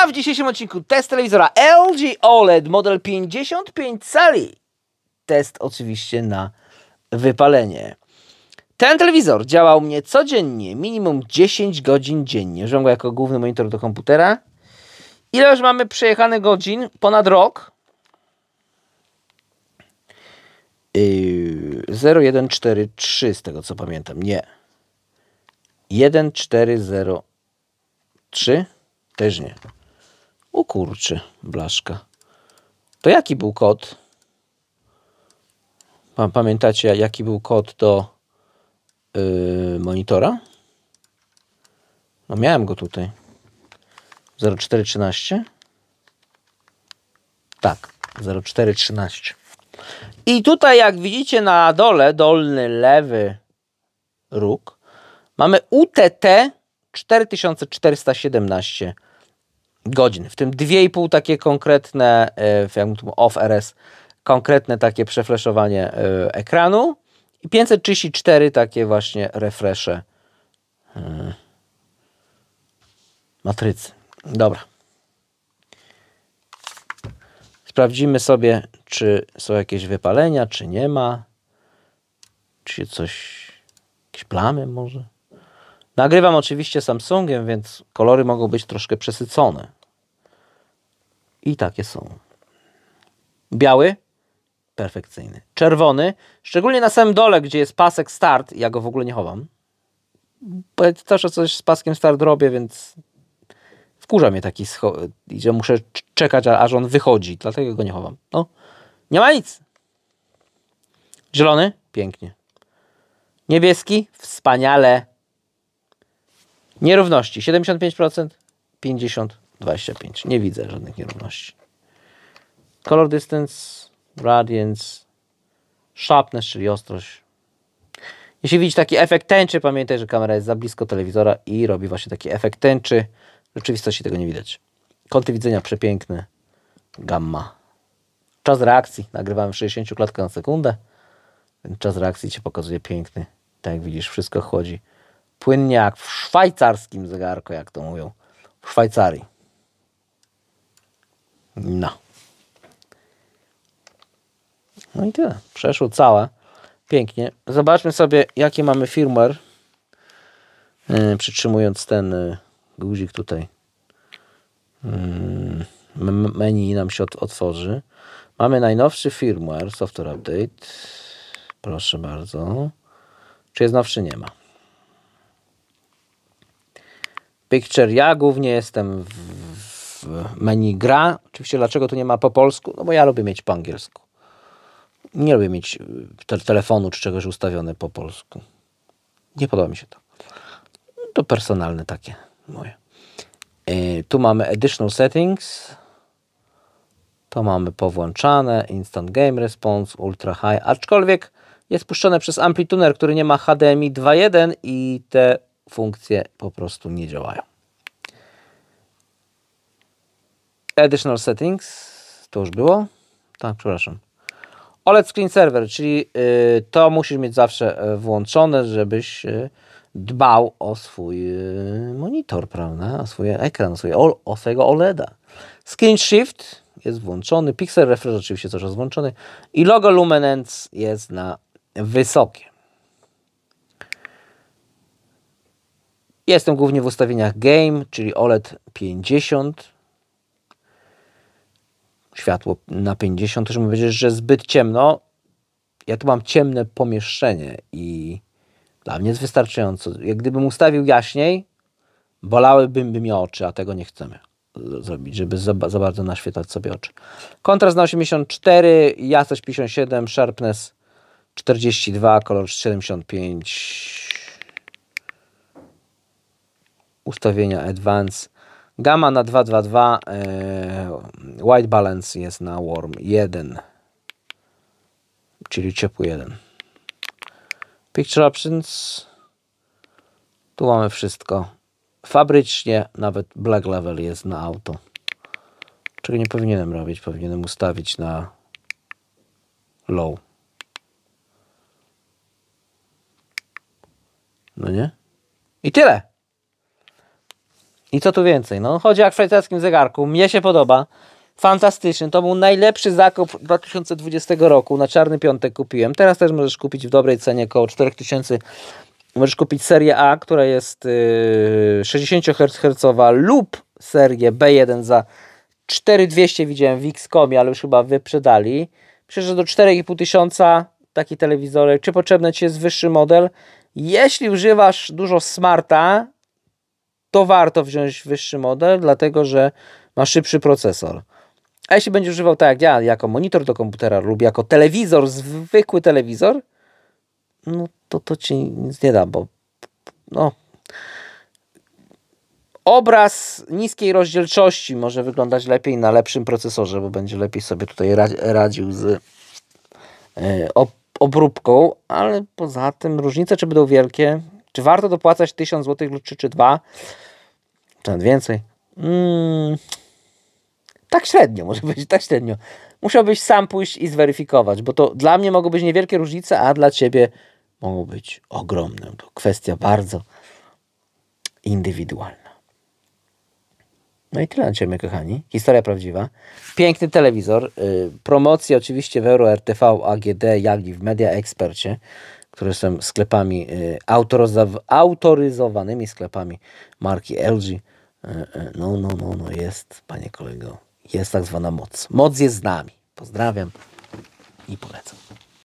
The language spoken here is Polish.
A w dzisiejszym odcinku test telewizora LG OLED model 55 cali. Test oczywiście na wypalenie. Ten telewizor działał mnie codziennie, minimum 10 godzin dziennie. Używam go jako główny monitor do komputera. Ile już mamy przejechane godzin? Ponad rok. Yy, 0143 z tego co pamiętam. Nie. 1403 też nie ukurczy blaszka. To jaki był kod? Pamiętacie, jaki był kod do yy, monitora? No miałem go tutaj. 0413? Tak, 0413. I tutaj, jak widzicie na dole, dolny lewy róg, mamy UTT 4417 godzin, w tym 2,5 takie konkretne, e, jak mówię, off RS, konkretne takie przefleszowanie e, ekranu i 534 takie właśnie refresze e, matrycy. Dobra. Sprawdzimy sobie, czy są jakieś wypalenia, czy nie ma. Czy się coś, jakieś plamy może. Nagrywam oczywiście Samsungiem, więc kolory mogą być troszkę przesycone. I takie są. Biały, perfekcyjny. Czerwony, szczególnie na samym dole, gdzie jest pasek start, ja go w ogóle nie chowam. Bo ja też coś z paskiem start robię, więc wkurza mnie taki, że muszę czekać, aż on wychodzi, dlatego go nie chowam. No, nie ma nic. Zielony, pięknie. Niebieski, wspaniale. Nierówności 75%, 50%. 25. Nie widzę żadnych nierówności. Color distance, radiance, sharpness, czyli ostrość. Jeśli widzisz taki efekt tęczy, pamiętaj, że kamera jest za blisko telewizora i robi właśnie taki efekt tęczy. W rzeczywistości tego nie widać. Kąty widzenia przepiękne. Gamma. Czas reakcji. Nagrywamy w 60 klatkach na sekundę. Ten czas reakcji Cię pokazuje piękny. Tak jak widzisz, wszystko chodzi płynnie jak w szwajcarskim zegarku, jak to mówią. W Szwajcarii. No. No i tyle. Przeszło całe. Pięknie. Zobaczmy sobie, jakie mamy firmware. Yy, przytrzymując ten yy, guzik tutaj. Yy, menu nam się otworzy. Mamy najnowszy firmware, software update. Proszę bardzo. Czy jest nowszy? Nie ma. Picture. Ja głównie jestem w menu gra. Oczywiście dlaczego tu nie ma po polsku? No bo ja lubię mieć po angielsku. Nie lubię mieć y, te telefonu czy czegoś ustawione po polsku. Nie podoba mi się to. No, to personalne takie moje. Yy, tu mamy additional settings. To mamy powłączane, Instant Game Response, Ultra High, aczkolwiek jest puszczone przez Amplituner, który nie ma HDMI 2.1 i te funkcje po prostu nie działają. Additional Settings, to już było? Tak, przepraszam. OLED Screen Server, czyli y, to musisz mieć zawsze y, włączone, żebyś y, dbał o swój monitor, prawda? O swój ekran, o, swój, o swojego OLEDa. Screen Shift jest włączony, Pixel Refresh oczywiście też jest włączony i logo luminance jest na wysokie. Jestem głównie w ustawieniach Game, czyli OLED 50, światło na 50, też mi powiedzieć, że zbyt ciemno. Ja tu mam ciemne pomieszczenie i dla mnie jest wystarczająco. Jak gdybym ustawił jaśniej, bolałybym by mi oczy, a tego nie chcemy zrobić, żeby za, za bardzo naświetlać sobie oczy. Kontrast na 84, jasność 57, sharpness 42, kolor 75. Ustawienia advance Gamma na 222, e, white balance jest na warm 1, czyli ciepły 1. Picture options, tu mamy wszystko. Fabrycznie nawet black level jest na auto. Czego nie powinienem robić, powinienem ustawić na low. No nie? I tyle! I co tu więcej? No, chodzi jak w szwajcarskim zegarku. Mnie się podoba. Fantastyczny. To był najlepszy zakup 2020 roku. Na czarny piątek kupiłem. Teraz też możesz kupić w dobrej cenie około 4000. Możesz kupić serię A, która jest yy, 60 Hz lub serię B1 za 4200 widziałem w Xcomie, ale już chyba wyprzedali. Myślę, że do 4500 taki telewizor. Czy potrzebny Ci jest wyższy model? Jeśli używasz dużo smarta, to warto wziąć wyższy model, dlatego że ma szybszy procesor. A jeśli będziesz używał tak jak ja, jako monitor do komputera lub jako telewizor, zwykły telewizor, no to to ci nic nie da, bo no. Obraz niskiej rozdzielczości może wyglądać lepiej na lepszym procesorze, bo będzie lepiej sobie tutaj radził z e, obróbką, ale poza tym różnice czy będą wielkie, czy warto dopłacać 1000 zł 3 czy 2 czy nawet więcej. Mm, tak średnio, może być tak średnio. Musiałbyś sam pójść i zweryfikować, bo to dla mnie mogą być niewielkie różnice, a dla ciebie mogą być ogromne. To kwestia bardzo indywidualna. No i tyle na Ciebie, kochani. Historia prawdziwa. Piękny telewizor. Y, promocje oczywiście w Euro RTV, AGD, Jagi, w Media Ekspercie, które są sklepami y, autoryzowanymi sklepami marki LG. E, e, no, no, no, no, jest, panie kolego. Jest tak zwana moc. Moc jest z nami. Pozdrawiam i polecam.